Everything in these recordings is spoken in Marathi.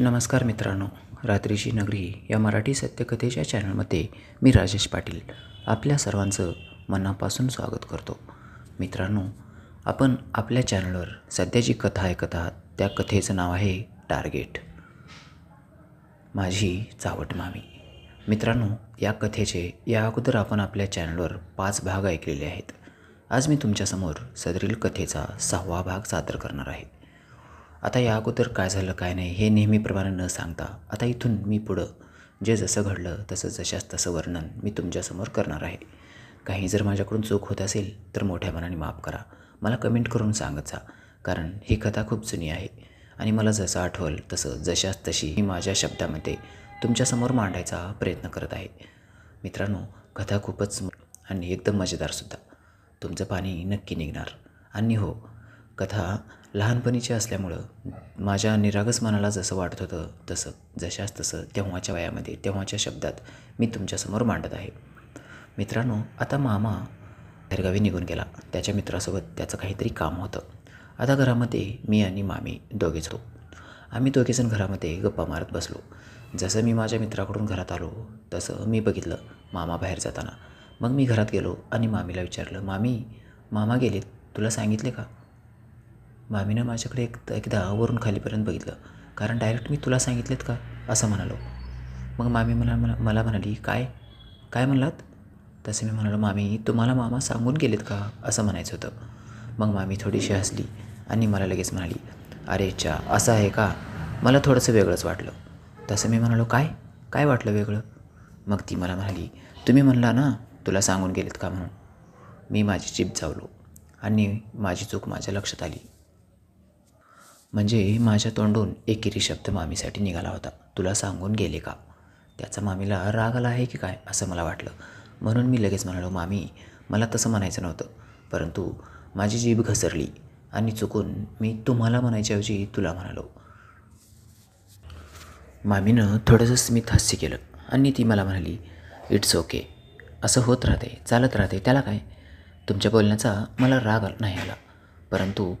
नमस्कार मित्रांनो रात्रीची नगरी या मराठी सत्यकथेच्या चॅनलमध्ये मी राजेश पाटील आपल्या सर्वांचं मनापासून स्वागत करतो मित्रांनो आपण आपल्या चॅनलवर सध्या जी कथा ऐकत आहात त्या कथेचं नाव आहे टार्गेट माझी चावट मामी मित्रांनो या कथेचे या अगोदर आपण आपल्या चॅनलवर पाच भाग ऐकलेले आहेत आज मी तुमच्यासमोर सदरील कथेचा सहावा भाग सादर करणार आहे आता या अगोदर काय झालं काय नाही हे नेहमीप्रमाणे न सांगता आता इथून मी पुढं जे जसं घडलं तसं जशाच तसं वर्णन मी तुमच्यासमोर करणार आहे काही जर माझ्याकडून चूक होत असेल तर मोठ्या मनाने माफ करा मला कमेंट करून सांगत जा कारण ही कथा खूप जुनी आहे आणि मला जसं आठवल तसं जशाच तशी मी माझ्या शब्दामध्ये तुमच्यासमोर मांडायचा प्रयत्न करत आहे मित्रांनो कथा खूपच आणि एकदम मजेदारसुद्धा तुमचं पाणी नक्की निघणार आणि हो कथा लहानपणीचे असल्यामुळं माझ्या निरागस मनाला जसं वाटत होतं तसं जशाच तसं तेव्हाच्या वयामध्ये तेव्हाच्या शब्दात मी तुमच्यासमोर मांडत आहे मित्रांनो आता मामा घरगावी निघून गेला त्याच्या मित्रासोबत त्याचं काहीतरी काम होतं आता घरामध्ये मी आणि मामी दोघेच होतो आम्ही दोघेजण घरामध्ये गप्पा मारत बसलो जसं मी माझ्या मित्राकडून घरात आलो तसं मी बघितलं मामा बाहेर जाताना मग मी घरात गेलो आणि मामीला विचारलं मामी मामा गेलेत तुला सांगितले का मामीनं माझ्याकडे एक एकदा वरून खालीपर्यंत बघितलं कारण डायरेक्ट मी तुला सांगितलेत का असं म्हणालो मग मामी मला मला म्हणाली काय काय म्हणलात तसं मी म्हणालो मामी तुम्हाला मामा सांगून गेलेत का असं म्हणायचं होतं मग मामी थोडीशी हसली आणि मला लगेच म्हणाली अरे चा असं आहे का मला थोडंसं वेगळंच वाटलं तसं मी म्हणालो काय काय वाटलं वेगळं मग ती मला म्हणाली तुम्ही म्हणला ना तुला सांगून गेलेत का म्हणून मी माझी चिप जावलो आणि माझी चूक माझ्या लक्षात आली म्हणजे माझ्या तोंडून एकेरी शब्द मामीसाठी निघाला होता तुला सांगून गेले का त्याचा मामीला राग आला आहे की काय असं मला वाटलं म्हणून मी लगेच म्हणालो मामी मला तसं म्हणायचं नव्हतं परंतु माझी जीभ घसरली आणि चुकून मी तुम्हाला म्हणायच्याऐवजी तुला म्हणालो मामीनं थोडंसं स्मित हास्य केलं आणि ती मला म्हणाली इट्स ओके असं होत राहते चालत राहते त्याला काय तुमच्या बोलण्याचा मला राग नाही आला परंतु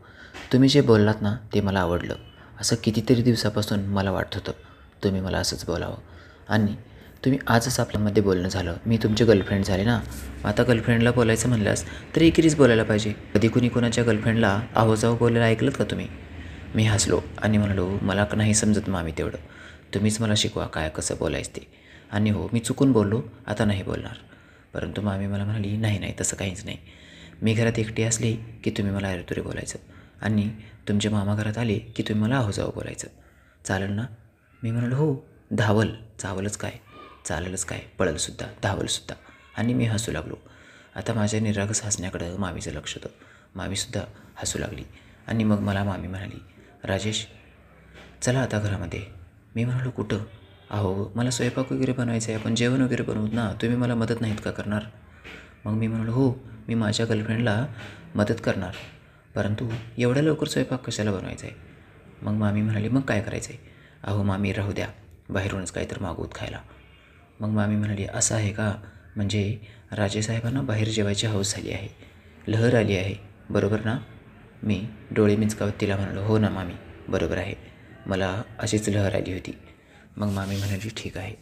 तुम्ही जे बोललात ना ते मला आवडलं असं कितीतरी दिवसापासून मला वाटत होतं तुम्ही मला असंच बोलावं आणि तुम्ही आजच आपल्यामध्ये बोलणं झालं मी तुमचे गर्लफ्रेंड झाले ना आता गर्लफ्रेंडला बोलायचं म्हणल्यास तर एकीरीच बोलायला पाहिजे कधी कुणी कोणाच्या गर्लफ्रेंडला आहोजाव बोलायला ऐकलत का तुम्ही मी हसलो आणि म्हणालो मला नाही समजत मामी तेवढं तुम्हीच मला शिकवा काय कसं बोलायचं ते आणि हो मी चुकून बोललो आता नाही बोलणार परंतु मामी मला म्हणाली नाही नाही तसं काहीच नाही मी घरात एकटी असली की तुम्ही मला अरेतुरे बोलायचं आणि तुमच्या मामा घरात आले की तुम्ही मला आहो जाव बोलायचं चालेल ना मी म्हणालो हो धावल चावलच काय चालेलच काय पळलसुद्धा धावलसुद्धा आणि मी हसू लागलो आता माझ्या निरागस हसण्याकडं मामीचं लक्ष होतं मामीसुद्धा हसू लागली आणि मग मला मामी म्हणाली राजेश चला आता घरामध्ये मी म्हणालो कुठं अहो मला स्वयंपाक वगैरे बनवायचं आहे आपण जेवण वगैरे बनवत ना तुम्ही मला मदत नाहीत का करणार मग मी म्हणालो हो मी माझ्या गर्लफ्रेंडला मदत करणार परंतु एवढ्या लवकर स्वयंपाक कशाला बनवायचा आहे मग मामी म्हणाली मग काय करायचं आहे अहो मामी राहू द्या बाहेरूनच तर मागवत खायला मग मामी म्हणाली असं आहे का म्हणजे राजेसाहेबांना बाहेर जेवायची हौस झाली आहे लहर आली आहे बरोबर ना मी डोळे मिचकावत तिला म्हणालो हो ना मामी बरोबर आहे मला अशीच लहर आली होती मग मामी म्हणाली ठीक आहे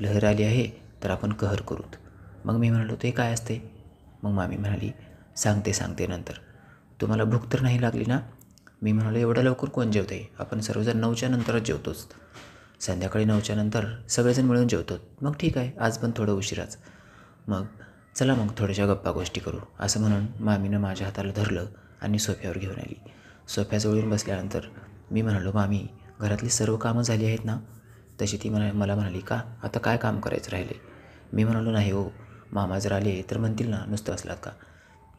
लहर आली आहे तर आपण कहर करूत मग मी म्हणालो ते काय असते मग मामी म्हणाली सांगते सांगते नंतर तुम्हाला भूक तर नाही लागली ना मी म्हणालो एवढ्या लवकर कोण जेवते आपण सर्वजण नऊच्या नंतरच जेवतोच संध्याकाळी नऊच्या नंतर सगळेजण मिळून जेवतो मग ठीक आहे आज पण थोडं उशिराच मग चला मग थोड्याशा गप्पा गोष्टी करू असं म्हणून मामीनं माझ्या हाताला धरलं आणि सोफ्यावर घेऊन आली सोफ्याजवळ येऊन बसल्यानंतर मी म्हणालो मामी घरातली सर्व कामं झाली आहेत ना तशी ती म्हणा मला म्हणाली का आता काय काम करायचं राहिले मी म्हणालो नाही हो मामा जर आले तर म्हणतील ना नुसतं असलात का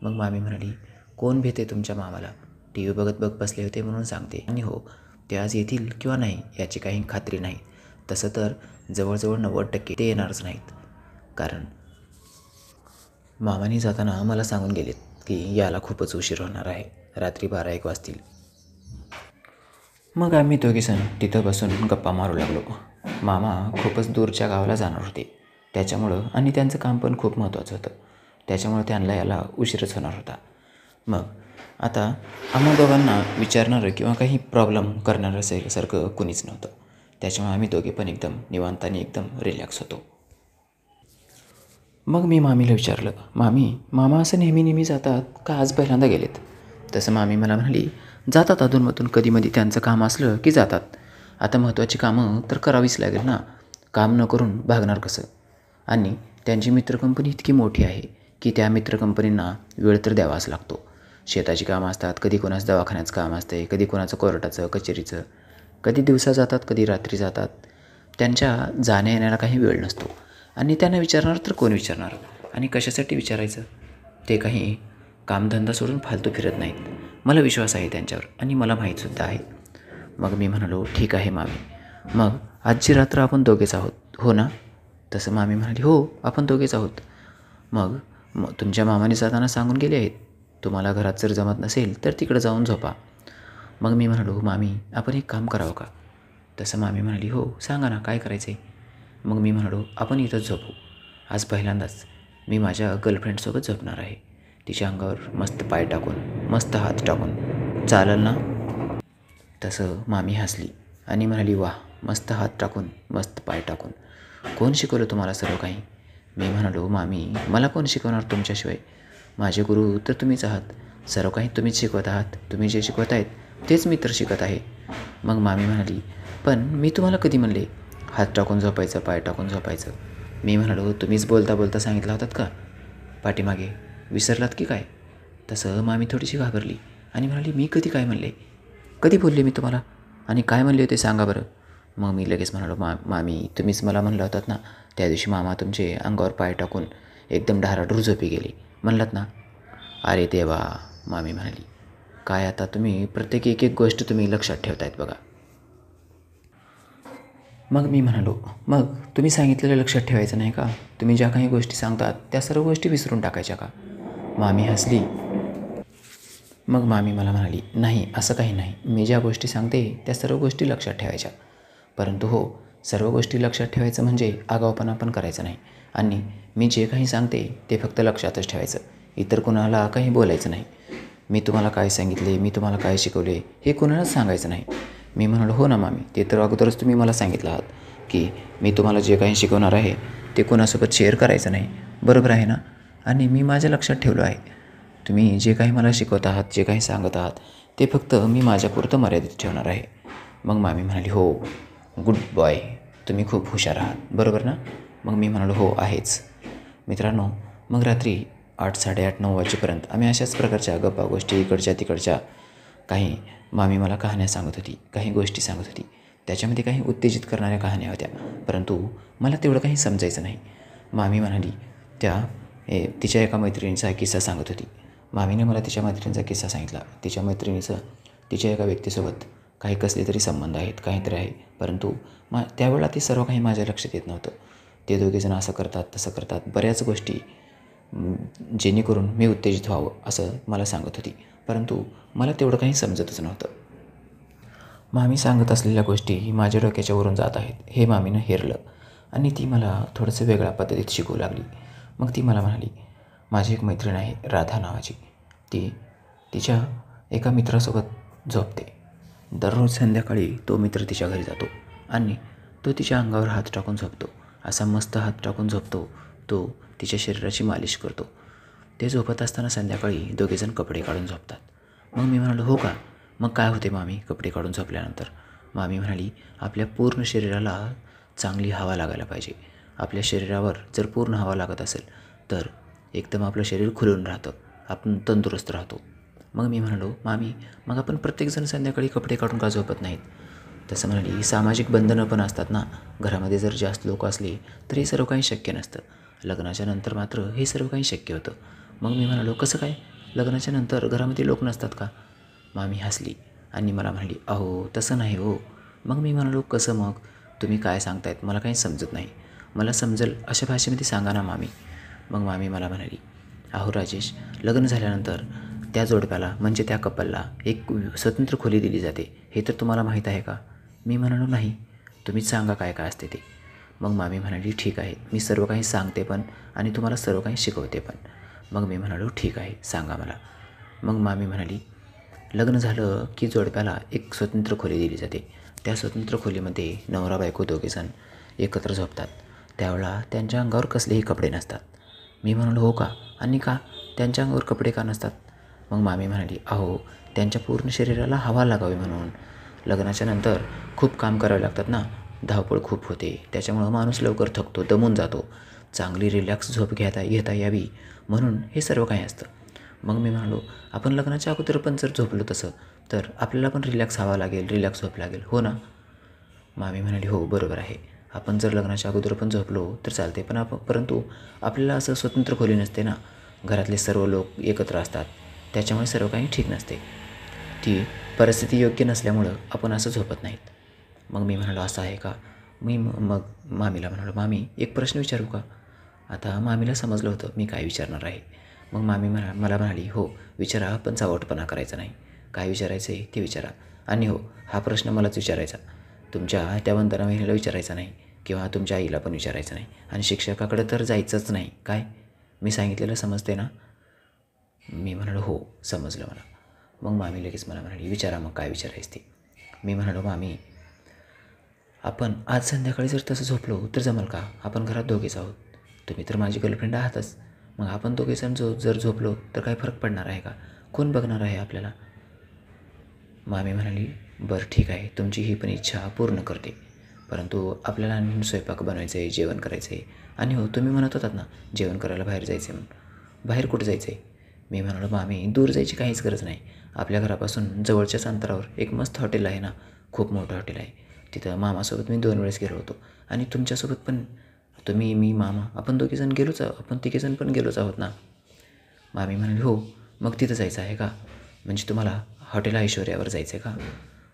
मग मामी म्हणाली कोण भेते तुमच्या मामाला टी व्ही बघत बघ बसले होते म्हणून सांगते आणि हो ते आज येतील किंवा नाही याची काही खात्री नाही तसं तर जवळजवळ नव्वद टक्के ते येणारच नाहीत कारण मामानी जाताना मला सांगून गेलेत की याला खूपच उशीर होणार आहे रात्री बारा एक वाजतील मग आम्ही सण तिथं बसून गप्पा मारू लागलो मामा खूपच दूरच्या गावाला जाणार होते त्याच्यामुळं आणि त्यांचं काम पण खूप महत्त्वाचं होतं त्याच्यामुळं त्यांना याला उशीरच होणार होता मग आता आम्हा दोघांना विचारणारं किंवा काही प्रॉब्लेम करणारं असेल सारखं कुणीच नव्हतं त्याच्यामुळे आम्ही दोघे पण एकदम निवांत आणि एकदम रिलॅक्स होतो मग मी मामीला विचारलं मामी मामा असं नेहमी नेहमी जातात का आज पहिल्यांदा गेलेत तसं मामी मला म्हणाली जातात अधूनमधून कधीमधी त्यांचं काम असलं की जातात आता महत्त्वाची कामं तर करावीच लागेल ना काम न करून भागणार कसं आणि त्यांची मित्रकंपनी इतकी मोठी आहे की त्या मित्र वेळ तर द्यावाच लागतो शेताची कामं असतात कधी कोणाचं दवाखान्याचं काम असते कधी कोणाचं कोर्टाचं कचेरीचं कधी दिवसा जातात कधी रात्री जातात त्यांच्या जाण्या येण्याला काही वेळ नसतो आणि त्यांना विचारणार तर कोण विचारणार आणि कशासाठी विचारायचं ते काही कामधंदा सोडून फालतू फिरत नाहीत मला विश्वास आहे त्यांच्यावर आणि मला माहीतसुद्धा आहे मग मी म्हणालो ठीक आहे मामी मग आजची रात्र आपण दोघेच आहोत हो ना तसं मामी म्हणाली हो आपण दोघेच आहोत मग तुमच्या मामाने जाताना सांगून गेले आहेत तुम्हाला घरात जर जमत नसेल तर तिकडं जाऊन झोपा मग मी म्हणालो मामी आपण एक काम करावं का तसं मामी म्हणाली हो सांगा ना काय करायचं आहे मग मी म्हणालो आपण इथंच झोपू आज पहिल्यांदाच मी माझ्या गर्लफ्रेंडसोबत झोपणार आहे तिच्या अंगावर मस्त पाय टाकून मस्त हात टाकून चालेल ना तसं मामी हसली आणि म्हणाली वा मस्त हात टाकून मस्त पाय टाकून कोण शिकवलं तुम्हाला सर्व काही मी म्हणालो मामी मला कोण शिकवणार तुमच्याशिवाय माझे गुरु तर तुम्हीच आहात सर्व काही तुम्हीच शिकवत आहात तुम्ही जे शिकवत आहेत तेच मी तर शिकत आहे मग मामी म्हणाली पण मी तुम्हाला कधी म्हणले हात टाकून झोपायचं पाय टाकून झोपायचं मी म्हणालो तुम्हीच बोलता बोलता सांगितलं होतात का पाठीमागे विसरलात की काय तसं मामी थोडीशी घाबरली आणि म्हणाली मी कधी काय म्हणले कधी बोलले मी तुम्हाला आणि काय म्हणले होते सांगा बरं मग मी लगेच म्हणालो मा मामी तुम्हीच मला म्हणलं होतात ना त्या दिवशी मामा तुमचे अंगावर पाय टाकून एकदम ढाराढूर झोपी गेली म्हणलात ना अरे देवा मामी म्हणाली काय आता तुम्ही प्रत्येक एक एक गोष्ट तुम्ही लक्षात ठेवतायत बघा मग मी म्हणालो मग तुम्ही सांगितलेलं लक्षात ठेवायचं नाही का तुम्ही ज्या काही गोष्टी सांगतात त्या सर्व गोष्टी विसरून टाकायच्या का मामी हसली मग मामी मला म्हणाली नाही असं काही नाही मी ज्या गोष्टी सांगते त्या सर्व गोष्टी लक्षात ठेवायच्या परंतु हो सर्व गोष्टी लक्षात ठेवायचं म्हणजे आगाऊपणा पण करायचं नाही आणि मी जे काही सांगते ते फक्त लक्षातच ठेवायचं इतर कुणाला काही बोलायचं नाही मी तुम्हाला काय सांगितले मी तुम्हाला काय शिकवले हे कुणालाच सांगायचं नाही मी म्हणालो हो ना मामी ते तर अगोदरच तुम्ही मला सांगितलं आहात की मी तुम्हाला जे काही शिकवणार आहे ते कोणासोबत शेअर करायचं नाही बरोबर आहे ना आणि मी माझ्या लक्षात ठेवलो आहे तुम्ही जे काही मला शिकवत आहात जे काही सांगत आहात ते फक्त मी माझ्यापुरतं मर्यादित ठेवणार आहे मग मामी म्हणाली हो गुड बॉय तुम्ही खूप हुशार आहात बरोबर ना मग मी म्हणालो हो आहेच मित्रांनो मग रात्री आठ साडेआठ नऊ वाजेपर्यंत आम्ही अशाच प्रकारच्या गप्पा गोष्टी इकडच्या तिकडच्या काही मामी मला कहाण्या सांगत होती काही गोष्टी सांगत होती त्याच्यामध्ये काही उत्तेजित करणाऱ्या कहाण्या होत्या परंतु मला तेवढं काही समजायचं नाही मामी म्हणाली त्या तिच्या एका मैत्रिणीचा किस्सा सांगत होती मामीने मला तिच्या मैत्रिणीचा किस्सा सांगितला तिच्या मैत्रिणीचं तिच्या एका व्यक्तीसोबत काही कसले तरी संबंध आहेत काहीतरी आहे परंतु मा त्यावेळेला ते सर्व काही माझ्या लक्षात येत नव्हतं ते दोघेजण असं करतात तसं करतात बऱ्याच गोष्टी जेणेकरून मी उत्तेजित व्हावं असं मला सांगत होती परंतु मला तेवढं काही समजतच नव्हतं मामी सांगत असलेल्या गोष्टी ही माझ्या डोक्याच्यावरून जात आहेत हे मामीनं हेरलं आणि ती मला थोडंसं वेगळ्या पद्धतीत शिकवू लागली मग ती मला म्हणाली माझी एक मैत्रीण आहे राधा नावाची ती तिच्या एका मित्रासोबत झोपते दररोज संध्याकाळी तो मित्र तिच्या घरी जातो आणि तो तिच्या अंगावर हात टाकून झोपतो असा मस्त हात टाकून झोपतो तो तिच्या शरीराची मालिश करतो ते झोपत असताना संध्याकाळी दोघेजण कपडे काढून झोपतात मग मी म्हणालो हो का मग काय होते मामी कपडे काढून झोपल्यानंतर मामी म्हणाली आपल्या पूर्ण शरीराला चांगली हवा लागायला पाहिजे आपल्या शरीरावर जर पूर्ण हवा लागत असेल तर एकदम आपलं शरीर खुलून राहतं आपण तंदुरुस्त राहतो मग मी म्हणालो मामी मग आपण प्रत्येकजण संध्याकाळी कपडे काढून का झोपत नाहीत तसं म्हणाली सामाजिक बंधनं पण असतात ना घरामध्ये जर जास्त लोक असले तर हे सर्व काही शक्य नसतं लग्नाच्या नंतर मात्र हे सर्व काही शक्य होतं मग मी म्हणालो कसं काय लग्नाच्या नंतर घरामध्ये लोक नसतात का मामी हसली आणि मला म्हणाली अहो तसं नाही हो मग मी म्हणालो कसं मग तुम्ही काय सांगतायत मला काही समजत नाही मला समजेल अशा भाषेमध्ये सांगा ना मामी मग मामी मला म्हणाली अहो राजेश लग्न झाल्यानंतर त्या जोडप्याला म्हणजे त्या कपलला एक स्वतंत्र खोली दिली जाते हे तर तुम्हाला माहीत आहे का मी म्हणालो नाही तुम्ही सांगा काय काय असते ते मग मामी म्हणाली ठीक आहे मी सर्व काही सांगते पण आणि तुम्हाला सर्व काही शिकवते पण मग मी म्हणालो ठीक आहे सांगा मला मग मामी म्हणाली लग्न झालं की जोडप्याला एक स्वतंत्र खोली दिली जाते त्या स्वतंत्र खोलीमध्ये नवरा बायको दोघेजण एकत्र झोपतात त्यावेळेला त्यांच्या अंगावर कसलेही कपडे नसतात मी म्हणालो हो का आणि का त्यांच्या अंगावर कपडे का नसतात मग मामी म्हणाली अहो त्यांच्या पूर्ण शरीराला हवा लागावी म्हणून लग्नाच्या नंतर खूप काम करावे लागतात ना धावपळ खूप होते त्याच्यामुळं माणूस लवकर थकतो दमून जातो चांगली रिलॅक्स झोप घेता घेता यावी म्हणून हे सर्व काही असतं मग मी म्हणालो आपण लग्नाच्या अगोदर पण जर झोपलो तसं तर आपल्याला पण रिलॅक्स हवा लागेल रिलॅक्स झोप लागेल हो ना मामी म्हणाली हो बरोबर आहे आपण जर लग्नाच्या अगोदर पण झोपलो तर चालते पण आप परंतु आपल्याला असं स्वतंत्र खोली नसते ना घरातले सर्व लोक एकत्र असतात त्याच्यामुळे सर्व काही ठीक नसते ती परिस्थिती योग्य नसल्यामुळं आपण असं झोपत नाहीत मग मी म्हणालो असं आहे का मी मग मामीला म्हणालो मामी एक प्रश्न विचारू का आता मामीला समजलं होतं मी काय विचारणार आहे मग मामी म्हणा मला म्हणाली हो विचारा पण चावटपणा करायचा नाही काय विचारायचं आहे ते विचारा आणि हो हा प्रश्न मलाच विचारायचा तुमच्या त्या वंदना महिलेला विचारायचा नाही किंवा तुमच्या आईला पण विचारायचं नाही आणि शिक्षकाकडे तर जायचंच नाही काय मी सांगितलेलं समजते ना मी म्हणालो हो समजलं मला मग मामी लगेच मला म्हणाली विचारा मग काय विचारायच ते मी म्हणालो मामी आपण आज संध्याकाळी जर तसं झोपलो तर जमल का आपण घरात दोघेच आहोत तुम्ही तर माझी गर्लफ्रेंड आहातच मग आपण सण जो जर झोपलो तर काय फरक पडणार आहे का कोण बघणार आहे आपल्याला मामी म्हणाली बरं ठीक आहे तुमची ही पण इच्छा पूर्ण करते परंतु आपल्याला आणखी स्वयंपाक बनवायचं आहे जेवण करायचं आहे आणि हो तुम्ही म्हणत होतात ना जेवण करायला बाहेर जायचं आहे म्हणून बाहेर कुठं जायचं आहे मी म्हणालो मामी दूर जायची काहीच गरज नाही आपल्या घरापासून जवळच्याच अंतरावर एक मस्त हॉटेल आहे ना खूप मोठं हॉटेल आहे तिथं मामासोबत मी दोन वेळेस गेलो होतो आणि तुमच्यासोबत पण तुम्ही मी मामा आपण दोघीजण गेलोच आहोत आपण तिघेजण पण गेलोच आहोत ना मामी म्हणाली हो मग तिथं जायचं आहे का म्हणजे तुम्हाला हॉटेल ऐश्वर्यावर जायचं आहे का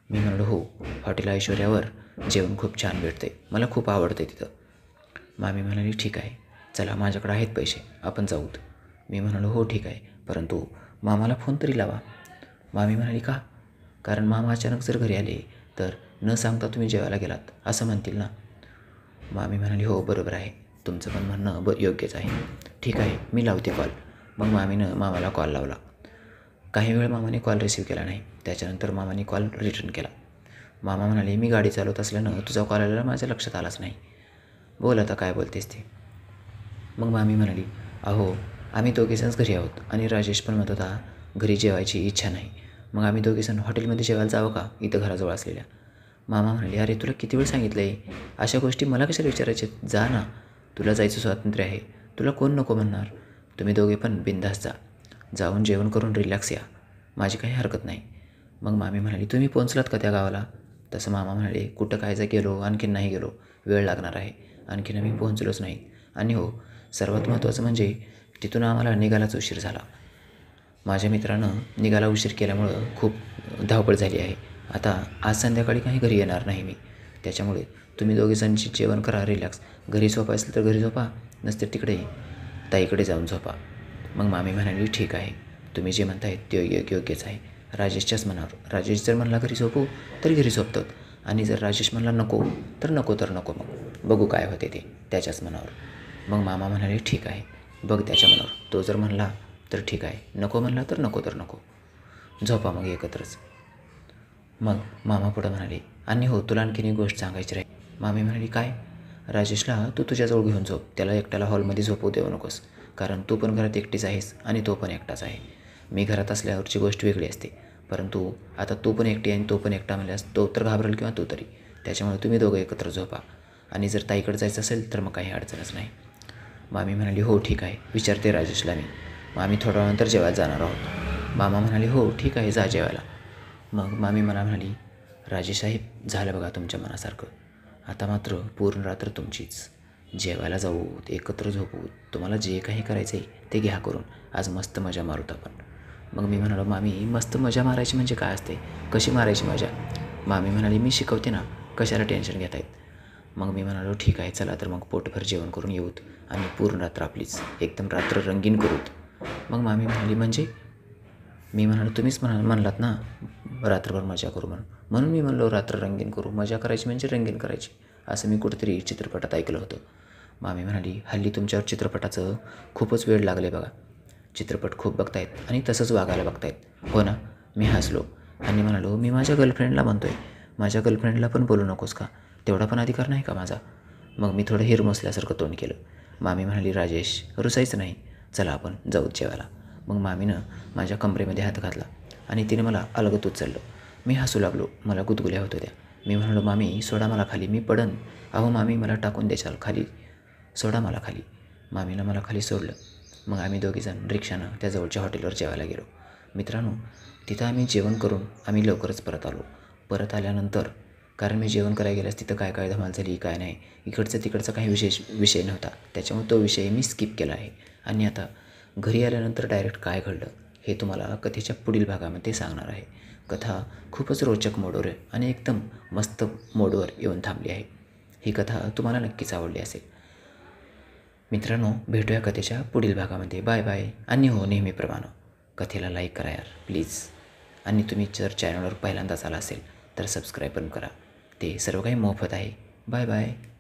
मी म्हणालो हो हॉटेल ऐश्वर्यावर जेवण खूप छान भेटते मला खूप आवडते तिथं मामी म्हणाली ठीक आहे चला माझ्याकडे आहेत पैसे आपण जाऊत मी म्हणालो हो ठीक आहे परंतु मामाला फोन तरी लावा मामी म्हणाली का कारण मामा अचानक जर घरी आले तर न सांगता तुम्ही जेवायला गेलात असं म्हणतील ना मामी म्हणाली हो बरोबर आहे तुमचं पण म्हणणं ब योग्यच आहे ठीक आहे मी लावते कॉल मग मामीनं मामाला कॉल लावला काही वेळ मामाने कॉल रिसीव्ह केला नाही त्याच्यानंतर मामाने कॉल रिटर्न केला मामा म्हणाले मी गाडी चालवत असल्यानं तुझा कॉल आलेला माझ्या लक्षात आलाच नाही बोल आता काय बोलतेस ते मग मामी म्हणाली अहो आम्ही दोघेजणच घरी आहोत आणि राजेश पण म्हणत होता घरी जेवायची इच्छा नाही मग आम्ही दोघेजण हॉटेलमध्ये जेवायला जावं का इथं घराजवळ असलेल्या मामा म्हणाले अरे तुला किती वेळ सांगितलं आहे अशा गोष्टी मला कशाला विचारायच्या जा ना तुला जायचं स्वातंत्र्य आहे तुला कोण नको म्हणणार तुम्ही दोघे पण बिंदास जा जाऊन जेवण करून रिलॅक्स या माझी काही हरकत नाही मग मामी म्हणाली तुम्ही पोहोचलात का त्या गावाला तसं मामा म्हणाले कुठं कायचा गेलो आणखीन नाही गेलो वेळ लागणार आहे आणखीन आम्ही पोहोचलोच नाही आणि हो सर्वात महत्त्वाचं म्हणजे तिथून आम्हाला निघालाच उशीर झाला माझ्या मित्रानं निघाला उशीर केल्यामुळं खूप धावपळ झाली आहे आता आज संध्याकाळी काही घरी येणार नाही मी त्याच्यामुळे तुम्ही जणांची जेवण करा रिलॅक्स घरी झोपा असेल तर घरी झोपा नसते तिकडे ताईकडे जाऊन झोपा मग मामी म्हणाली ठीक आहे तुम्ही जे म्हणताय ते योग्य योग्यच आहे राजेशच्याच मनावर राजेश जर म्हणला घरी झोपू तर घरी झोपतात आणि जर राजेश म्हणला नको तर नको तर नको मग बघू काय होते ते त्याच्याच मनावर मग मामा म्हणाले ठीक आहे बघ त्याच्या मनावर तो जर म्हणला तर ठीक आहे नको म्हणला तर नको तर नको झोपा मग एकत्रच मग मामा पुढं म्हणाले आणि हो तुला आणखीन एक गोष्ट सांगायची राही मामी म्हणाली काय राजेशला तू तुझ्याजवळ घेऊन झोप त्याला एकट्याला हॉलमध्ये झोपू देऊ नकोस कारण तू पण घरात एकटीच आहेस आणि तो पण एकटाच आहे मी घरात असल्यावरची गोष्ट वेगळी असते परंतु आता तू पण एकटी आणि तो पण एकटा म्हणल्यास तो तर घाबरेल किंवा तू तरी त्याच्यामुळे तुम्ही दोघं एकत्र झोपा आणि जर ताईकडे जायचं असेल तर मग काही अडचणच नाही मामी म्हणाली हो ठीक आहे विचारते राजेशला मी मामी थोड्या वेळानंतर जेवायला जाणार आहोत मामा म्हणाले हो ठीक आहे जा जेवायला मग मामी मला म्हणाली राजेश साहेब झालं बघा तुमच्या मनासारखं आता मात्र पूर्ण रात्र तुमचीच जेवायला जाऊत एकत्र झोपू तुम्हाला जे काही करायचं आहे ते घ्या करून आज मस्त मजा मारूत आपण मग मी म्हणालो मामी मस्त मजा मारायची म्हणजे काय असते कशी मारायची मजा मामी म्हणाली मी शिकवते ना कशाला टेन्शन घेत आहेत मग मी म्हणालो ठीक आहे चला तर मग पोटभर जेवण करून येऊत आणि पूर्ण रात्र आपलीच एकदम रात्र रंगीन करूत मग मामी म्हणाली म्हणजे मी म्हणालो तुम्हीच म्हणा म्हणलात ना रात्रभर मजा करू म्हणून म्हणून मी म्हणलो रात्र रंगीन करू मजा करायची म्हणजे रंगीन करायची असं मी कुठेतरी चित्रपटात ऐकलं होतं मामी म्हणाली हल्ली तुमच्यावर चित्रपटाचं खूपच वेळ लागले बघा चित्रपट खूप बघतायत आणि तसंच वागायला बघतायत हो ना मी हसलो आणि म्हणालो मी माझ्या गर्लफ्रेंडला म्हणतो आहे माझ्या गर्लफ्रेंडला पण बोलू नकोस का तेवढा पण अधिकार नाही का माझा मग मी थोडं हिरम असल्यासारखं तोंड केलं मामी म्हणाली राजेश रुसायचं नाही चला आपण जाऊ जेवायला मग मामीनं माझ्या कमरेमध्ये हात घातला आणि तिने मला अलगत उचललं मी हसू लागलो मला गुदगुल्या होत होत्या मी म्हणालो मामी सोडा मला खाली मी पडन अहो मामी मला टाकून देशाल खाली सोडा मला खाली मामीनं मला खाली सोडलं मग आम्ही दोघीजण रिक्षानं त्या जवळच्या हॉटेलवर जेवायला गेलो मित्रांनो तिथं आम्ही जेवण करून आम्ही लवकरच परत आलो परत आल्यानंतर कारण मी जेवण करायला गेल्यास तिथं काय काय धमाल झाली काय नाही इकडचं तिकडचा काही विशेष विषय नव्हता त्याच्यामुळे तो विषय मी स्किप केला आहे आणि आता घरी आल्यानंतर डायरेक्ट काय घडलं हे तुम्हाला कथेच्या पुढील भागामध्ये सांगणार आहे कथा खूपच रोचक मोडवर आणि एकदम मस्त मोडवर येऊन थांबली आहे ही कथा तुम्हाला नक्कीच आवडली असेल मित्रांनो भेटूया कथेच्या पुढील भागामध्ये बाय बाय आणि हो नेहमीप्रमाणे कथेला लाईक करा यार प्लीज आणि तुम्ही जर चॅनलवर पहिल्यांदाच आला असेल तर सबस्क्राईब पण करा ते सर्व काही मोफत आहे बाय बाय